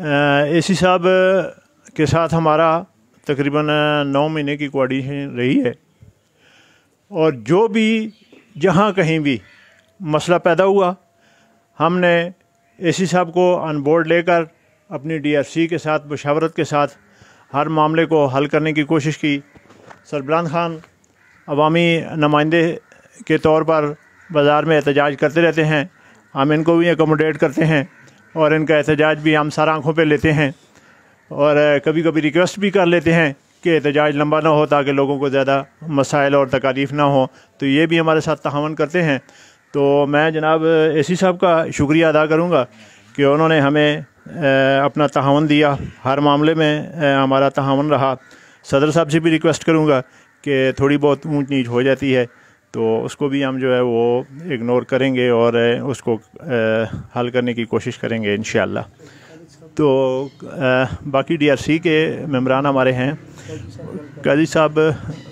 ए सी साहब के साथ हमारा तकरीबन नौ महीने की कोऑर्डिनेशन रही है और जो भी जहाँ कहीं भी मसला पैदा हुआ हमने ए सी साहब को ऑन बोर्ड लेकर अपनी डी एफ सी के साथ मशावरत के साथ हर मामले को हल करने की कोशिश की सरबरान खान अवामी नुमाइंदे के तौर पर बाज़ार में एहतजाज करते रहते हैं हम इनको भी एकोमोडेट करते हैं और इनका एहतजाज भी हम सारा आँखों पर लेते हैं और कभी कभी रिक्वेस्ट भी कर लेते हैं कि एहतजाज लंबा ना हो ताकि लोगों को ज़्यादा मसाइल और तकालीफ ना हो तो ये भी हमारे साथ तहवन करते हैं तो मैं जनाब ए सी साहब का शुक्रिया अदा करूँगा कि उन्होंने हमें अपना तहवन दिया हर मामले में हमारा तहवन रहा सदर साहब से भी रिक्वेस्ट करूँगा कि थोड़ी बहुत ऊँच नीच हो जाती है तो उसको भी हम जो है वो इग्नोर करेंगे और उसको हल करने की कोशिश करेंगे इन तो बाकी डीआरसी के मम्बरान हमारे हैं काजी साहब